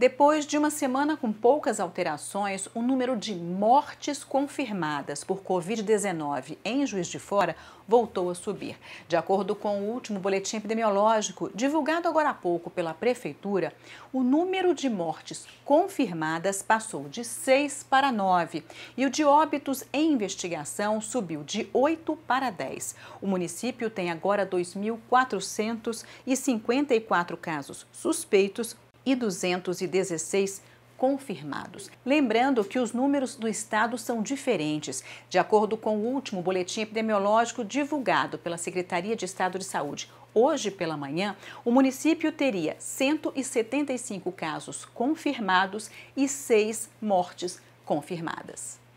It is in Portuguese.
Depois de uma semana com poucas alterações, o número de mortes confirmadas por Covid-19 em Juiz de Fora voltou a subir. De acordo com o último boletim epidemiológico, divulgado agora há pouco pela Prefeitura, o número de mortes confirmadas passou de 6 para 9 e o de óbitos em investigação subiu de 8 para 10. O município tem agora 2.454 casos suspeitos e 216 confirmados. Lembrando que os números do estado são diferentes. De acordo com o último boletim epidemiológico divulgado pela Secretaria de Estado de Saúde hoje pela manhã, o município teria 175 casos confirmados e 6 mortes confirmadas.